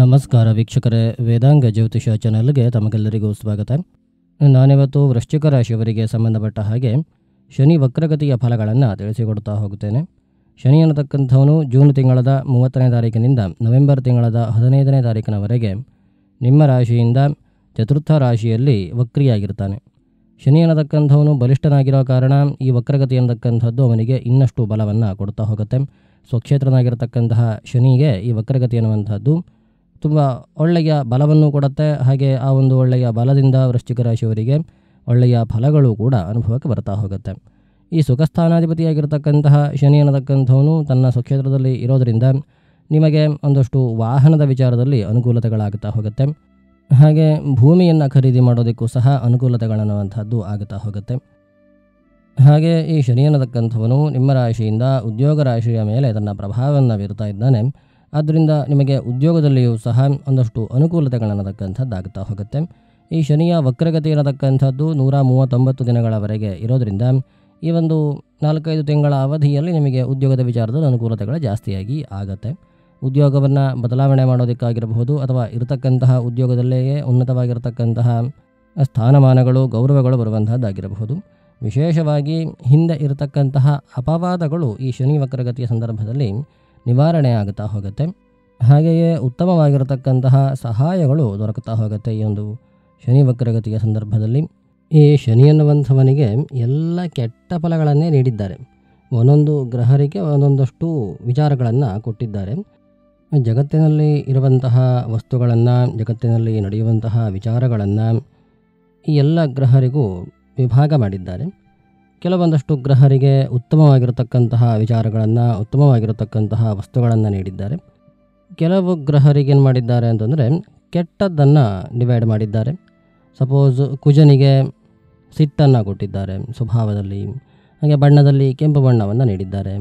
ನಮಸ್ಕಾರ ವೀಕ್ಷಕರೇ ವೇದಾಂಗ ಜ್ಯೋತಿಷ ಚಾನಲ್ಗೆ ತಮಗೆಲ್ಲರಿಗೂ ಸ್ವಾಗತ ನಾನಿವತ್ತು ವೃಶ್ಚಿಕ ರಾಶಿಯವರಿಗೆ ಸಂಬಂಧಪಟ್ಟ ಹಾಗೆ ಶನಿ ವಕ್ರಗತಿಯ ಫಲಗಳನ್ನು ತಿಳಿಸಿಕೊಡ್ತಾ ಹೋಗುತ್ತೇನೆ ಶನಿ ಅನ್ನತಕ್ಕಂಥವನು ಜೂನ್ ತಿಂಗಳದ ಮೂವತ್ತನೇ ತಾರೀಕಿನಿಂದ ನವೆಂಬರ್ ತಿಂಗಳದ ಹದಿನೈದನೇ ತಾರೀಕಿನವರೆಗೆ ನಿಮ್ಮ ರಾಶಿಯಿಂದ ಚತುರ್ಥ ರಾಶಿಯಲ್ಲಿ ವಕ್ರಿಯಾಗಿರ್ತಾನೆ ಶನಿ ಅನ್ನತಕ್ಕಂಥವನು ಬಲಿಷ್ಠನಾಗಿರೋ ಕಾರಣ ಈ ವಕ್ರಗತಿ ಅನ್ನತಕ್ಕಂಥದ್ದು ಅವನಿಗೆ ಇನ್ನಷ್ಟು ಬಲವನ್ನು ಕೊಡ್ತಾ ಹೋಗುತ್ತೆ ಸ್ವಕ್ಷೇತ್ರನಾಗಿರತಕ್ಕಂತಹ ಶನಿಗೆ ಈ ವಕ್ರಗತಿ ಅನ್ನುವಂಥದ್ದು ತುಂಬ ಒಳ್ಳೆಯ ಬಲವನ್ನು ಕೊಡುತ್ತೆ ಹಾಗೆ ಆ ಒಂದು ಒಳ್ಳೆಯ ಬಲದಿಂದ ವೃಶ್ಚಿಕ ರಾಶಿಯವರಿಗೆ ಒಳ್ಳೆಯ ಫಲಗಳು ಕೂಡ ಅನುಭವಕ್ಕೆ ಬರ್ತಾ ಹೋಗುತ್ತೆ ಈ ಸುಖಸ್ಥಾನಾಧಿಪತಿಯಾಗಿರ್ತಕ್ಕಂತಹ ಶನಿ ಅನ್ನತಕ್ಕಂಥವನು ತನ್ನ ಸ್ವಕ್ಷೇತ್ರದಲ್ಲಿ ಇರೋದರಿಂದ ನಿಮಗೆ ಒಂದಷ್ಟು ವಾಹನದ ವಿಚಾರದಲ್ಲಿ ಅನುಕೂಲತೆಗಳಾಗುತ್ತಾ ಹೋಗುತ್ತೆ ಹಾಗೆ ಭೂಮಿಯನ್ನು ಖರೀದಿ ಮಾಡೋದಕ್ಕೂ ಸಹ ಅನುಕೂಲತೆಗಳನ್ನುವಂಥದ್ದು ಆಗುತ್ತಾ ಹೋಗುತ್ತೆ ಹಾಗೆ ಈ ಶನಿ ಅನ್ನತಕ್ಕಂಥವನು ನಿಮ್ಮ ರಾಶಿಯಿಂದ ಉದ್ಯೋಗ ರಾಶಿಯ ಮೇಲೆ ತನ್ನ ಪ್ರಭಾವವನ್ನು ಬೀರ್ತಾ ಇದ್ದಾನೆ ಆದ್ದರಿಂದ ನಿಮಗೆ ಉದ್ಯೋಗದಲ್ಲಿಯೂ ಸಹ ಒಂದಷ್ಟು ಅನುಕೂಲತೆಗಳನ್ನತಕ್ಕಂಥದ್ದಾಗ್ತಾ ಹೋಗುತ್ತೆ ಈ ಶನಿಯ ವಕ್ರಗತಿ ಇರತಕ್ಕಂಥದ್ದು ನೂರ ಮೂವತ್ತೊಂಬತ್ತು ದಿನಗಳವರೆಗೆ ಇರೋದರಿಂದ ಈ ಒಂದು ನಾಲ್ಕೈದು ತಿಂಗಳ ಅವಧಿಯಲ್ಲಿ ನಿಮಗೆ ಉದ್ಯೋಗದ ವಿಚಾರದಲ್ಲಿ ಅನುಕೂಲತೆಗಳು ಜಾಸ್ತಿಯಾಗಿ ಆಗುತ್ತೆ ಉದ್ಯೋಗವನ್ನು ಬದಲಾವಣೆ ಮಾಡೋದಕ್ಕಾಗಿರಬಹುದು ಅಥವಾ ಇರತಕ್ಕಂತಹ ಉದ್ಯೋಗದಲ್ಲೇ ಉನ್ನತವಾಗಿರತಕ್ಕಂತಹ ಸ್ಥಾನಮಾನಗಳು ಗೌರವಗಳು ಬರುವಂತಹದ್ದಾಗಿರಬಹುದು ವಿಶೇಷವಾಗಿ ಹಿಂದೆ ಇರತಕ್ಕಂತಹ ಅಪವಾದಗಳು ಈ ಶನಿ ವಕ್ರಗತಿಯ ಸಂದರ್ಭದಲ್ಲಿ ನಿವಾರಣೆ ಆಗುತ್ತಾ ಹೋಗುತ್ತೆ ಹಾಗೆಯೇ ಉತ್ತಮವಾಗಿರತಕ್ಕಂತಹ ಸಹಾಯಗಳು ದೊರಕುತ್ತಾ ಹೋಗುತ್ತೆ ಈ ಒಂದು ಶನಿ ವಕ್ರಗತಿಯ ಸಂದರ್ಭದಲ್ಲಿ ಈ ಶನಿ ಅನ್ನುವಂಥವನಿಗೆ ಎಲ್ಲ ಕೆಟ್ಟ ಫಲಗಳನ್ನೇ ನೀಡಿದ್ದಾರೆ ಒಂದೊಂದು ಗ್ರಹರಿಗೆ ಒಂದೊಂದಷ್ಟು ವಿಚಾರಗಳನ್ನು ಕೊಟ್ಟಿದ್ದಾರೆ ಜಗತ್ತಿನಲ್ಲಿ ಇರುವಂತಹ ವಸ್ತುಗಳನ್ನು ಜಗತ್ತಿನಲ್ಲಿ ನಡೆಯುವಂತಹ ವಿಚಾರಗಳನ್ನು ಈ ಎಲ್ಲ ಗ್ರಹರಿಗೂ ವಿಭಾಗ ಮಾಡಿದ್ದಾರೆ ಕೆಲವೊಂದಷ್ಟು ಗ್ರಹರಿಗೆ ಉತ್ತಮವಾಗಿರತಕ್ಕಂತಹ ವಿಚಾರಗಳನ್ನು ಉತ್ತಮವಾಗಿರತಕ್ಕಂತಹ ವಸ್ತುಗಳನ್ನು ನೀಡಿದ್ದಾರೆ ಕೆಲವು ಗ್ರಹರಿಗೆ ಏನು ಮಾಡಿದ್ದಾರೆ ಅಂತಂದರೆ ಕೆಟ್ಟದ್ದನ್ನು ಡಿವೈಡ್ ಮಾಡಿದ್ದಾರೆ ಸಪೋಸ್ ಕುಜನಿಗೆ ಸಿಟ್ಟನ್ನು ಕೊಟ್ಟಿದ್ದಾರೆ ಸ್ವಭಾವದಲ್ಲಿ ಹಾಗೆ ಬಣ್ಣದಲ್ಲಿ ಕೆಂಪು ಬಣ್ಣವನ್ನು ನೀಡಿದ್ದಾರೆ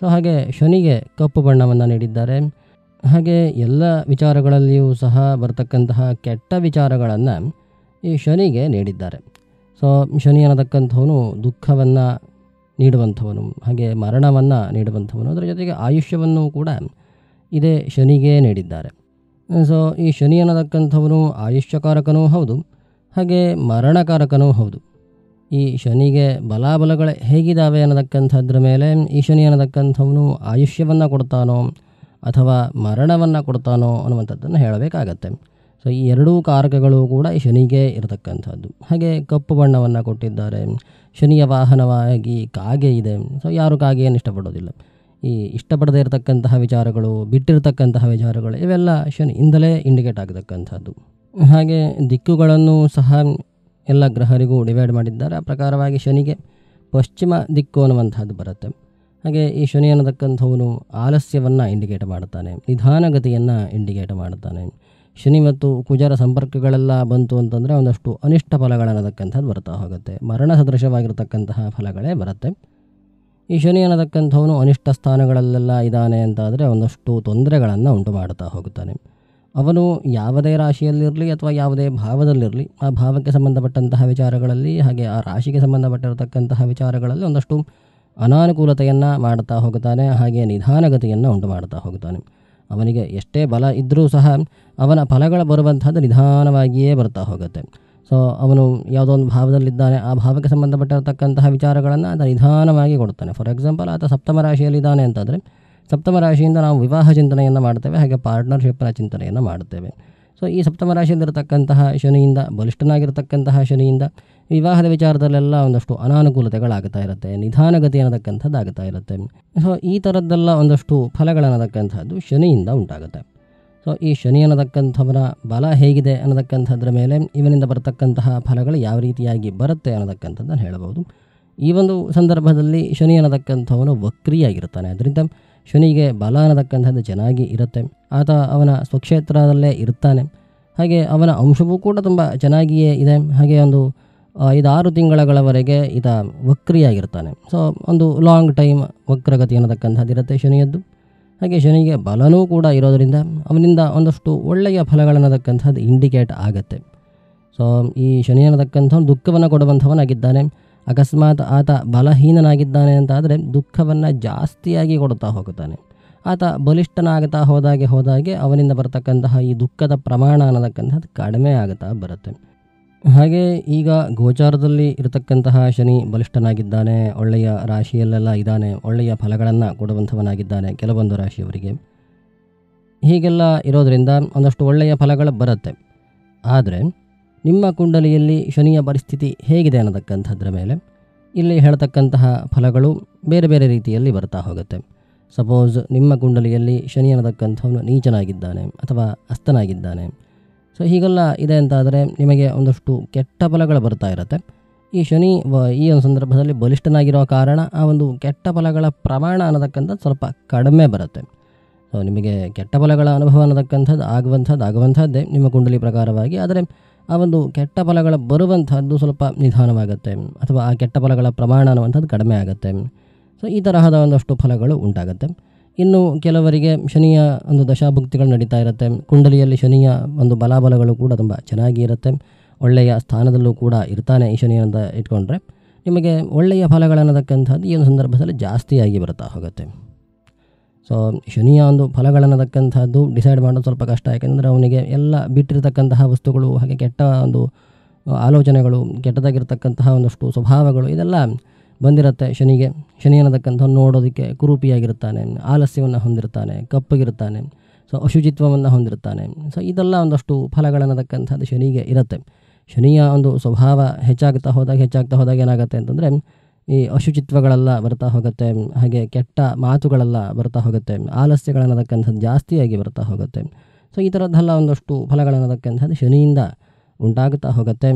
ಸೊ ಹಾಗೆ ಶನಿಗೆ ಕಪ್ಪು ಬಣ್ಣವನ್ನು ನೀಡಿದ್ದಾರೆ ಹಾಗೆ ಎಲ್ಲ ವಿಚಾರಗಳಲ್ಲಿಯೂ ಸಹ ಬರತಕ್ಕಂತಹ ಕೆಟ್ಟ ವಿಚಾರಗಳನ್ನು ಈ ಶನಿಗೆ ನೀಡಿದ್ದಾರೆ ಸೊ ಶನಿ ಅನ್ನತಕ್ಕಂಥವನು ದುಃಖವನ್ನು ನೀಡುವಂಥವನು ಹಾಗೆ ಮರಣವನ್ನು ನೀಡುವಂಥವನು ಅದರ ಜೊತೆಗೆ ಆಯುಷ್ಯವನ್ನು ಕೂಡ ಇದೇ ಶನಿಗೆ ನೀಡಿದ್ದಾರೆ ಸೊ ಈ ಶನಿ ಅನ್ನತಕ್ಕಂಥವನು ಆಯುಷ್ಯಕಾರಕನೂ ಹೌದು ಹಾಗೆ ಮರಣಕಾರಕನೂ ಹೌದು ಈ ಶನಿಗೆ ಬಲಾಬಲಗಳು ಹೇಗಿದ್ದಾವೆ ಅನ್ನತಕ್ಕಂಥದ್ರ ಮೇಲೆ ಈ ಶನಿ ಅನ್ನತಕ್ಕಂಥವನು ಆಯುಷ್ಯವನ್ನು ಕೊಡ್ತಾನೋ ಅಥವಾ ಮರಣವನ್ನು ಕೊಡ್ತಾನೋ ಅನ್ನುವಂಥದ್ದನ್ನು ಹೇಳಬೇಕಾಗತ್ತೆ ಸೊ ಈ ಎರಡೂ ಕಾರಕಗಳು ಕೂಡ ಶನಿಗೆ ಇರತಕ್ಕಂಥದ್ದು ಹಾಗೆ ಕಪ್ಪು ಬಣ್ಣವನ್ನು ಕೊಟ್ಟಿದ್ದಾರೆ ಶನಿಯ ವಾಹನವಾಗಿ ಕಾಗೆ ಇದೆ ಸೊ ಯಾರು ಕಾಗೆಯನ್ನು ಇಷ್ಟಪಡೋದಿಲ್ಲ ಈ ಇಷ್ಟಪಡದೇ ಇರತಕ್ಕಂತಹ ವಿಚಾರಗಳು ಬಿಟ್ಟಿರತಕ್ಕಂತಹ ವಿಚಾರಗಳು ಇವೆಲ್ಲ ಶನಿಯಿಂದಲೇ ಇಂಡಿಕೇಟ್ ಆಗತಕ್ಕಂಥದ್ದು ಹಾಗೆ ದಿಕ್ಕುಗಳನ್ನು ಸಹ ಎಲ್ಲ ಗ್ರಹರಿಗೂ ಡಿವೈಡ್ ಮಾಡಿದ್ದಾರೆ ಆ ಪ್ರಕಾರವಾಗಿ ಶನಿಗೆ ಪಶ್ಚಿಮ ದಿಕ್ಕು ಅನ್ನುವಂಥದ್ದು ಬರುತ್ತೆ ಹಾಗೆ ಈ ಶನಿ ಅನ್ನತಕ್ಕಂಥವನು ಆಲಸ್ಯವನ್ನು ಇಂಡಿಕೇಟ್ ಮಾಡ್ತಾನೆ ನಿಧಾನಗತಿಯನ್ನು ಇಂಡಿಕೇಟ್ ಮಾಡ್ತಾನೆ ಶನಿ ಮತ್ತು ಕುಜರ ಸಂಪರ್ಕಗಳೆಲ್ಲ ಬಂತು ಅಂತಂದರೆ ಒಂದಷ್ಟು ಅನಿಷ್ಟ ಫಲಗಳನ್ನತಕ್ಕಂಥದ್ದು ಬರ್ತಾ ಹೋಗುತ್ತೆ ಮರಣ ಸದೃಶವಾಗಿರ್ತಕ್ಕಂತಹ ಫಲಗಳೇ ಬರುತ್ತೆ ಈ ಶನಿ ಅನ್ನತಕ್ಕಂಥವನು ಅನಿಷ್ಟ ಸ್ಥಾನಗಳಲ್ಲೆಲ್ಲ ಇದ್ದಾನೆ ಅಂತಾದರೆ ಒಂದಷ್ಟು ತೊಂದರೆಗಳನ್ನು ಉಂಟು ಮಾಡುತ್ತಾ ಹೋಗುತ್ತಾನೆ ಅವನು ಯಾವುದೇ ರಾಶಿಯಲ್ಲಿರಲಿ ಅಥವಾ ಯಾವುದೇ ಭಾವದಲ್ಲಿರಲಿ ಆ ಭಾವಕ್ಕೆ ಸಂಬಂಧಪಟ್ಟಂತಹ ವಿಚಾರಗಳಲ್ಲಿ ಹಾಗೆ ಆ ರಾಶಿಗೆ ಸಂಬಂಧಪಟ್ಟಿರತಕ್ಕಂತಹ ವಿಚಾರಗಳಲ್ಲಿ ಒಂದಷ್ಟು ಅನಾನುಕೂಲತೆಯನ್ನು ಮಾಡ್ತಾ ಹೋಗುತ್ತಾನೆ ಹಾಗೆ ನಿಧಾನಗತಿಯನ್ನು ಉಂಟು ಮಾಡ್ತಾ ಹೋಗುತ್ತಾನೆ ಅವನಿಗೆ ಎಷ್ಟೇ ಬಲ ಇದ್ದರೂ ಸಹ ಅವನ ಫಲಗಳು ಬರುವಂಥದ್ದು ನಿಧಾನವಾಗಿಯೇ ಬರ್ತಾ ಹೋಗುತ್ತೆ ಸೊ ಅವನು ಯಾವುದೋ ಒಂದು ಭಾವದಲ್ಲಿದ್ದಾನೆ ಆ ಭಾವಕ್ಕೆ ಸಂಬಂಧಪಟ್ಟಿರತಕ್ಕಂತಹ ವಿಚಾರಗಳನ್ನು ಅದು ನಿಧಾನವಾಗಿ ಕೊಡ್ತಾನೆ ಫಾರ್ ಎಕ್ಸಾಂಪಲ್ ಆತ ಸಪ್ತಮ ರಾಶಿಯಲ್ಲಿದ್ದಾನೆ ಅಂತಂದರೆ ಸಪ್ತಮ ರಾಶಿಯಿಂದ ನಾವು ವಿವಾಹ ಚಿಂತನೆಯನ್ನು ಮಾಡ್ತೇವೆ ಹಾಗೆ ಪಾರ್ಟ್ನರ್ಶಿಪ್ನ ಚಿಂತನೆಯನ್ನು ಮಾಡ್ತೇವೆ ಸೊ ಈ ಸಪ್ತಮ ರಾಶಿಯಲ್ಲಿರತಕ್ಕಂತಹ ಶನಿಯಿಂದ ಬಲಿಷ್ಠನಾಗಿರ್ತಕ್ಕಂತಹ ಶನಿಯಿಂದ ವಿವಾಹದ ವಿಚಾರದಲ್ಲೆಲ್ಲ ಒಂದಷ್ಟು ಅನಾನುಕೂಲತೆಗಳಾಗ್ತಾ ಇರುತ್ತೆ ನಿಧಾನಗತಿ ಆಗ್ತಾ ಇರುತ್ತೆ ಸೊ ಈ ಥರದ್ದೆಲ್ಲ ಒಂದಷ್ಟು ಫಲಗಳನ್ನತಕ್ಕಂಥದ್ದು ಶನಿಯಿಂದ ಉಂಟಾಗುತ್ತೆ ಸೊ ಈ ಶನಿ ಅನ್ನತಕ್ಕಂಥವನ ಬಲ ಹೇಗಿದೆ ಅನ್ನತಕ್ಕಂಥದ್ರ ಮೇಲೆ ಇವನಿಂದ ಬರತಕ್ಕಂತಹ ಫಲಗಳು ಯಾವ ರೀತಿಯಾಗಿ ಬರುತ್ತೆ ಅನ್ನತಕ್ಕಂಥದ್ದನ್ನು ಹೇಳಬಹುದು ಈ ಒಂದು ಸಂದರ್ಭದಲ್ಲಿ ಶನಿ ಅನ್ನತಕ್ಕಂಥವನು ವಕ್ರಿಯಾಗಿರ್ತಾನೆ ಅದರಿಂದ ಶನಿಗೆ ಬಲ ಅನ್ನತಕ್ಕಂಥದ್ದು ಚೆನ್ನಾಗಿ ಇರುತ್ತೆ ಆತ ಅವನ ಸ್ವಕ್ಷೇತ್ರದಲ್ಲೇ ಇರ್ತಾನೆ ಹಾಗೆ ಅವನ ಅಂಶವೂ ಕೂಡ ತುಂಬ ಚೆನ್ನಾಗಿಯೇ ಇದೆ ಹಾಗೆ ಒಂದು ಇದು ಆರು ತಿಂಗಳಗಳವರೆಗೆ ವಕ್ರಿಯಾಗಿರ್ತಾನೆ ಸೊ ಒಂದು ಲಾಂಗ್ ಟೈಮ್ ವಕ್ರಗತಿ ಅನ್ನತಕ್ಕಂಥದ್ದಿರುತ್ತೆ ಶನಿಯದ್ದು ಹಾಗೆ ಶನಿಗೆ ಬಲನೂ ಕೂಡ ಇರೋದರಿಂದ ಅವನಿಂದ ಒಂದಷ್ಟು ಒಳ್ಳೆಯ ಫಲಗಳನ್ನತಕ್ಕಂಥದ್ದು ಇಂಡಿಕೇಟ್ ಆಗುತ್ತೆ ಸೊ ಈ ಶನಿ ಅನ್ನತಕ್ಕಂಥವನು ದುಃಖವನ್ನು ಕೊಡುವಂಥವನಾಗಿದ್ದಾನೆ ಅಕಸ್ಮಾತ್ ಆತ ಬಲಹೀನನಾಗಿದ್ದಾನೆ ಅಂತಾದರೆ ದುಃಖವನ್ನು ಜಾಸ್ತಿಯಾಗಿ ಕೊಡುತ್ತಾ ಹೋಗುತ್ತಾನೆ ಆತ ಬಲಿಷ್ಠನಾಗುತ್ತಾ ಹೋದಾಗೆ ಹೋದಾಗೆ ಅವನಿಂದ ಬರತಕ್ಕಂತಹ ಈ ದುಃಖದ ಪ್ರಮಾಣ ಅನ್ನತಕ್ಕಂಥದ್ದು ಕಡಿಮೆ ಆಗುತ್ತಾ ಬರುತ್ತೆ ಹಾಗೆ ಈಗ ಗೋಚಾರದಲ್ಲಿ ಇರತಕ್ಕಂತಹ ಶನಿ ಬಲಿಷ್ಠನಾಗಿದ್ದಾನೆ ಒಳ್ಳೆಯ ರಾಶಿಯಲ್ಲೆಲ್ಲ ಇದ್ದಾನೆ ಒಳ್ಳೆಯ ಫಲಗಳನ್ನು ಕೊಡುವಂಥವನಾಗಿದ್ದಾನೆ ಕೆಲವೊಂದು ರಾಶಿಯವರಿಗೆ ಹೀಗೆಲ್ಲ ಇರೋದರಿಂದ ಒಂದಷ್ಟು ಒಳ್ಳೆಯ ಫಲಗಳು ಬರುತ್ತೆ ಆದರೆ ನಿಮ್ಮ ಕುಂಡಲಿಯಲ್ಲಿ ಶನಿಯ ಪರಿಸ್ಥಿತಿ ಹೇಗಿದೆ ಅನ್ನತಕ್ಕಂಥದ್ರ ಮೇಲೆ ಇಲ್ಲಿ ಹೇಳ್ತಕ್ಕಂತಹ ಫಲಗಳು ಬೇರೆ ಬೇರೆ ರೀತಿಯಲ್ಲಿ ಬರ್ತಾ ಹೋಗುತ್ತೆ ಸಪೋಸ್ ನಿಮ್ಮ ಕುಂಡಲಿಯಲ್ಲಿ ಶನಿ ಅನ್ನತಕ್ಕಂಥವನು ನೀಚನಾಗಿದ್ದಾನೆ ಅಥವಾ ಅಸ್ತನಾಗಿದ್ದಾನೆ ಸೊ ಹೀಗೆಲ್ಲ ಇದೆ ಅಂತಾದರೆ ನಿಮಗೆ ಒಂದಷ್ಟು ಕೆಟ್ಟ ಫಲಗಳು ಬರ್ತಾ ಇರುತ್ತೆ ಈ ಶನಿ ಈ ಒಂದು ಸಂದರ್ಭದಲ್ಲಿ ಬಲಿಷ್ಠನಾಗಿರೋ ಕಾರಣ ಆ ಒಂದು ಕೆಟ್ಟ ಫಲಗಳ ಪ್ರಮಾಣ ಅನ್ನತಕ್ಕಂಥದ್ದು ಸ್ವಲ್ಪ ಕಡಿಮೆ ಬರುತ್ತೆ ಸೊ ನಿಮಗೆ ಕೆಟ್ಟ ಫಲಗಳ ಅನುಭವ ಅನ್ನತಕ್ಕಂಥದ್ದು ಆಗುವಂಥದ್ದು ಆಗುವಂಥದ್ದೇ ನಿಮ್ಮ ಕುಂಡಲಿ ಪ್ರಕಾರವಾಗಿ ಆದರೆ ಆ ಒಂದು ಕೆಟ್ಟ ಫಲಗಳ ಬರುವಂಥದ್ದು ಸ್ವಲ್ಪ ನಿಧಾನವಾಗುತ್ತೆ ಅಥವಾ ಆ ಕೆಟ್ಟ ಫಲಗಳ ಪ್ರಮಾಣ ಅನ್ನುವಂಥದ್ದು ಕಡಿಮೆ ಆಗುತ್ತೆ ಸೊ ಈ ತರಹದ ಒಂದಷ್ಟು ಫಲಗಳು ಉಂಟಾಗುತ್ತೆ ಇನ್ನು ಕೆಲವರಿಗೆ ಶನಿಯ ಒಂದು ದಶಾಭುಕ್ತಿಗಳು ನಡೀತಾ ಇರುತ್ತೆ ಕುಂಡಲಿಯಲ್ಲಿ ಶನಿಯ ಒಂದು ಬಲಾಬಲಗಳು ಕೂಡ ತುಂಬ ಚೆನ್ನಾಗಿ ಇರುತ್ತೆ ಒಳ್ಳೆಯ ಸ್ಥಾನದಲ್ಲೂ ಕೂಡ ಇರ್ತಾನೆ ಈ ಶನಿ ಅಂತ ಇಟ್ಕೊಂಡ್ರೆ ನಿಮಗೆ ಒಳ್ಳೆಯ ಫಲಗಳನ್ನತಕ್ಕಂಥದ್ದು ಈ ಒಂದು ಸಂದರ್ಭದಲ್ಲಿ ಜಾಸ್ತಿಯಾಗಿ ಬರುತ್ತಾ ಹೋಗುತ್ತೆ ಸೊ ಶನಿಯ ಒಂದು ಫಲಗಳನ್ನತಕ್ಕಂಥದ್ದು ಡಿಸೈಡ್ ಮಾಡೋದು ಸ್ವಲ್ಪ ಕಷ್ಟ ಯಾಕೆಂದರೆ ಅವನಿಗೆ ಎಲ್ಲ ಬಿಟ್ಟಿರತಕ್ಕಂತಹ ವಸ್ತುಗಳು ಹಾಗೆ ಕೆಟ್ಟ ಒಂದು ಆಲೋಚನೆಗಳು ಕೆಟ್ಟದಾಗಿರ್ತಕ್ಕಂತಹ ಒಂದಷ್ಟು ಸ್ವಭಾವಗಳು ಇದೆಲ್ಲ ಬಂದಿರುತ್ತೆ ಶನಿಗೆ ಶನಿ ಅನ್ನತಕ್ಕಂಥ ನೋಡೋದಕ್ಕೆ ಕುರೂಪಿಯಾಗಿರ್ತಾನೆ ಆಲಸ್ಯವನ್ನು ಹೊಂದಿರ್ತಾನೆ ಕಪ್ಪಗಿರ್ತಾನೆ ಸೊ ಅಶುಚಿತ್ವವನ್ನು ಹೊಂದಿರ್ತಾನೆ ಸೊ ಇದೆಲ್ಲ ಒಂದಷ್ಟು ಫಲಗಳನ್ನತಕ್ಕಂಥದ್ದು ಶನಿಗೆ ಇರುತ್ತೆ ಶನಿಯ ಒಂದು ಸ್ವಭಾವ ಹೆಚ್ಚಾಗ್ತಾ ಹೋದಾಗ ಹೆಚ್ಚಾಗ್ತಾ ಹೋದಾಗ ಏನಾಗುತ್ತೆ ಅಂತಂದರೆ ಈ ಅಶುಚಿತ್ವಗಳೆಲ್ಲ ಬರ್ತಾ ಹೋಗುತ್ತೆ ಹಾಗೆ ಕೆಟ್ಟ ಮಾತುಗಳೆಲ್ಲ ಬರ್ತಾ ಹೋಗುತ್ತೆ ಆಲಸ್ಯಗಳನ್ನತಕ್ಕಂಥದ್ದು ಜಾಸ್ತಿಯಾಗಿ ಬರ್ತಾ ಹೋಗುತ್ತೆ ಸೊ ಈ ಥರದ್ದೆಲ್ಲ ಒಂದಷ್ಟು ಫಲಗಳನ್ನತಕ್ಕಂಥದ್ದು ಶನಿಯಿಂದ ಉಂಟಾಗುತ್ತಾ ಹೋಗುತ್ತೆ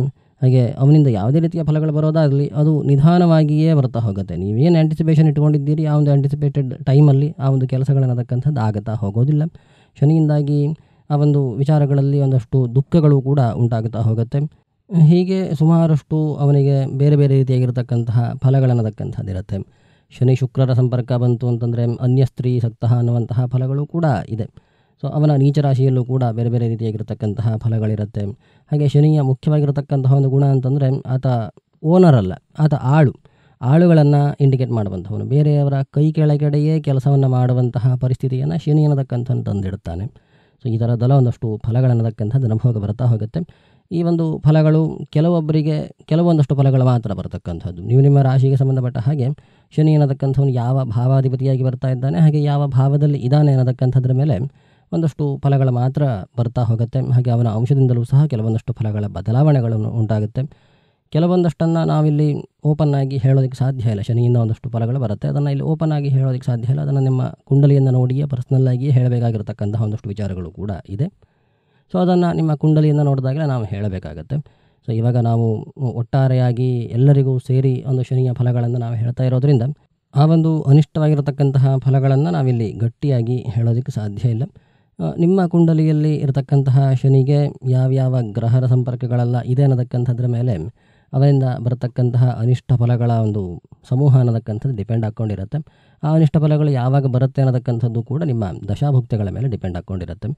ಹಾಗೆ ಅವನಿಂದ ಯಾವುದೇ ರೀತಿಯ ಫಲಗಳು ಬರೋದಾಗಲಿ ಅದು ನಿಧಾನವಾಗಿಯೇ ಬರ್ತಾ ಹೋಗುತ್ತೆ ನೀವೇನು ಆ್ಯಂಟಿಸಿಪೇಷನ್ ಇಟ್ಕೊಂಡಿದ್ದೀರಿ ಆ ಒಂದು ಆ್ಯಂಟಿಸಿಪೇಟೆಡ್ ಟೈಮಲ್ಲಿ ಆ ಒಂದು ಕೆಲಸಗಳನ್ನು ಅದಕ್ಕಂಥದ್ದು ಆಗುತ್ತಾ ಹೋಗೋದಿಲ್ಲ ಶನಿಯಿಂದಾಗಿ ಆ ಒಂದು ವಿಚಾರಗಳಲ್ಲಿ ಒಂದಷ್ಟು ದುಃಖಗಳು ಕೂಡ ಉಂಟಾಗುತ್ತಾ ಹೋಗುತ್ತೆ ಹೀಗೆ ಸುಮಾರಷ್ಟು ಅವನಿಗೆ ಬೇರೆ ಬೇರೆ ರೀತಿಯಾಗಿರತಕ್ಕಂತಹ ಫಲಗಳನ್ನತಕ್ಕಂಥದ್ದಿರುತ್ತೆ ಶನಿ ಶುಕ್ರರ ಸಂಪರ್ಕ ಬಂತು ಅಂತಂದರೆ ಅನ್ಯ ಸ್ತ್ರೀ ಸಕ್ತಃ ಅನ್ನುವಂತಹ ಫಲಗಳು ಕೂಡ ಇದೆ ಸೊ ಅವನ ನೀಚ ರಾಶಿಯಲ್ಲೂ ಕೂಡ ಬೇರೆ ಬೇರೆ ರೀತಿಯಾಗಿರತಕ್ಕಂತಹ ಫಲಗಳಿರುತ್ತೆ ಹಾಗೆ ಶನಿಯ ಮುಖ್ಯವಾಗಿರತಕ್ಕಂತಹ ಒಂದು ಗುಣ ಅಂತಂದರೆ ಆತ ಓನರ್ ಅಲ್ಲ ಆತ ಆಳು ಆಳುಗಳನ್ನು ಇಂಡಿಕೇಟ್ ಮಾಡುವಂಥವನು ಬೇರೆಯವರ ಕೈ ಕೆಳಗಡೆಯೇ ಕೆಲಸವನ್ನು ಮಾಡುವಂತಹ ಪರಿಸ್ಥಿತಿಯನ್ನು ಶನಿ ಅನ್ನತಕ್ಕಂಥದ್ದು ತಂದಿಡ್ತಾನೆ ಸೊ ಈ ಥರದಲ್ಲ ಒಂದಷ್ಟು ಫಲಗಳನ್ನತಕ್ಕಂಥದ್ದು ಅನುಭವಕ್ಕೆ ಬರ್ತಾ ಹೋಗುತ್ತೆ ಈ ಒಂದು ಫಲಗಳು ಕೆಲವೊಬ್ಬರಿಗೆ ಕೆಲವೊಂದಷ್ಟು ಫಲಗಳು ಮಾತ್ರ ಬರತಕ್ಕಂಥದ್ದು ನೀವು ನಿಮ್ಮ ರಾಶಿಗೆ ಸಂಬಂಧಪಟ್ಟ ಹಾಗೆ ಶನಿ ಅನ್ನತಕ್ಕಂಥವನು ಯಾವ ಭಾವಾಧಿಪತಿಯಾಗಿ ಬರ್ತಾ ಇದ್ದಾನೆ ಹಾಗೆ ಯಾವ ಭಾವದಲ್ಲಿ ಇದ್ದಾನೆ ಅನ್ನತಕ್ಕಂಥದ್ರ ಮೇಲೆ ಒಂದಷ್ಟು ಫಲಗಳು ಮಾತ್ರ ಬರ್ತಾ ಹೋಗುತ್ತೆ ಹಾಗೆ ಅವನ ಅಂಶದಿಂದಲೂ ಸಹ ಕೆಲವೊಂದಷ್ಟು ಫಲಗಳ ಬದಲಾವಣೆಗಳನ್ನು ಉಂಟಾಗುತ್ತೆ ಕೆಲವೊಂದಷ್ಟನ್ನು ನಾವಿಲ್ಲಿ ಓಪನ್ ಆಗಿ ಹೇಳೋದಕ್ಕೆ ಸಾಧ್ಯ ಇಲ್ಲ ಶನಿಯಿಂದ ಒಂದಷ್ಟು ಫಲಗಳು ಬರುತ್ತೆ ಅದನ್ನು ಇಲ್ಲಿ ಓಪನ್ ಆಗಿ ಹೇಳೋದಕ್ಕೆ ಸಾಧ್ಯ ಇಲ್ಲ ಅದನ್ನು ನಿಮ್ಮ ಕುಂಡಲಿಯನ್ನು ನೋಡಿಯೇ ಪರ್ಸ್ನಲ್ಲಾಗಿಯೇ ಹೇಳಬೇಕಾಗಿರ್ತಕ್ಕಂತಹ ಒಂದಷ್ಟು ವಿಚಾರಗಳು ಕೂಡ ಇದೆ ಸೊ ಅದನ್ನು ನಿಮ್ಮ ಕುಂಡಲಿಯಿಂದ ನೋಡಿದಾಗಲೇ ನಾವು ಹೇಳಬೇಕಾಗತ್ತೆ ಸೊ ಇವಾಗ ನಾವು ಒಟ್ಟಾರೆಯಾಗಿ ಎಲ್ಲರಿಗೂ ಸೇರಿ ಒಂದು ಶನಿಯ ಫಲಗಳನ್ನು ನಾವು ಹೇಳ್ತಾ ಇರೋದ್ರಿಂದ ಆ ಒಂದು ಅನಿಷ್ಟವಾಗಿರತಕ್ಕಂತಹ ಫಲಗಳನ್ನು ನಾವಿಲ್ಲಿ ಗಟ್ಟಿಯಾಗಿ ಹೇಳೋದಕ್ಕೆ ಸಾಧ್ಯ ಇಲ್ಲ ನಿಮ್ಮ ಕುಂಡಲಿಯಲ್ಲಿ ಇರತಕ್ಕಂತಹ ಶನಿಗೆ ಯಾವ್ಯಾವ ಗ್ರಹರ ಸಂಪರ್ಕಗಳೆಲ್ಲ ಇದೆ ಅನ್ನೋದಕ್ಕಂಥದ್ರ ಮೇಲೆ ಅವರಿಂದ ಬರತಕ್ಕಂತಹ ಅನಿಷ್ಟ ಫಲಗಳ ಒಂದು ಸಮೂಹ ಅನ್ನೋದಕ್ಕಂಥದ್ದು ಡಿಪೆಂಡ್ ಹಾಕ್ಕೊಂಡಿರುತ್ತೆ ಆ ಅನಿಷ್ಟ ಫಲಗಳು ಯಾವಾಗ ಬರುತ್ತೆ ಅನ್ನೋದಕ್ಕಂಥದ್ದು ಕೂಡ ನಿಮ್ಮ ದಶಾಭುಕ್ತಿಗಳ ಮೇಲೆ ಡಿಪೆಂಡ್ ಹಾಕ್ಕೊಂಡಿರುತ್ತೆ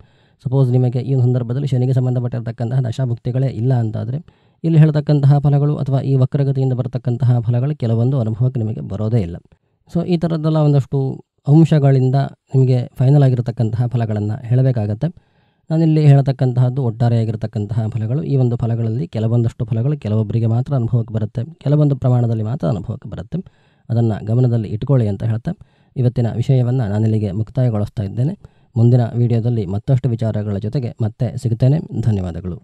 ಸಪೋಸ್ ನಿಮಗೆ ಈ ಸಂದರ್ಭದಲ್ಲಿ ಶನಿಗೆ ಸಂಬಂಧಪಟ್ಟಿರತಕ್ಕಂತಹ ದಶಾಭುಕ್ತಿಗಳೇ ಇಲ್ಲ ಅಂತಾದರೆ ಇಲ್ಲಿ ಹೇಳ್ತಕ್ಕಂತಹ ಫಲಗಳು ಅಥವಾ ಈ ವಕ್ರಗತಿಯಿಂದ ಬರತಕ್ಕಂತಹ ಫಲಗಳು ಕೆಲವೊಂದು ಅನುಭವಕ್ಕೆ ನಿಮಗೆ ಬರೋದೇ ಇಲ್ಲ ಸೊ ಈ ಥರದ್ದೆಲ್ಲ ಒಂದಷ್ಟು ಅಂಶಗಳಿಂದ ನಿಮಗೆ ಫೈನಲ್ ಆಗಿರತಕ್ಕಂತಹ ಫಲಗಳನ್ನು ಹೇಳಬೇಕಾಗತ್ತೆ ನಾನಿಲ್ಲಿ ಹೇಳತಕ್ಕಂತಹದ್ದು ಒಟ್ಟಾರೆಯಾಗಿರತಕ್ಕಂತಹ ಫಲಗಳು ಈ ಒಂದು ಫಲಗಳಲ್ಲಿ ಕೆಲವೊಂದಷ್ಟು ಫಲಗಳು ಕೆಲವೊಬ್ಬರಿಗೆ ಮಾತ್ರ ಅನುಭವಕ್ಕೆ ಬರುತ್ತೆ ಕೆಲವೊಂದು ಪ್ರಮಾಣದಲ್ಲಿ ಮಾತ್ರ ಅನುಭವಕ್ಕೆ ಬರುತ್ತೆ ಅದನ್ನು ಗಮನದಲ್ಲಿ ಇಟ್ಕೊಳ್ಳಿ ಅಂತ ಹೇಳ್ತಾ ಇವತ್ತಿನ ವಿಷಯವನ್ನು ನಾನಿಲ್ಲಿಗೆ ಮುಕ್ತಾಯಗೊಳಿಸ್ತಾ ಇದ್ದೇನೆ ಮುಂದಿನ ವಿಡಿಯೋದಲ್ಲಿ ಮತ್ತಷ್ಟು ವಿಚಾರಗಳ ಜೊತೆಗೆ ಮತ್ತೆ ಸಿಗುತ್ತೇನೆ ಧನ್ಯವಾದಗಳು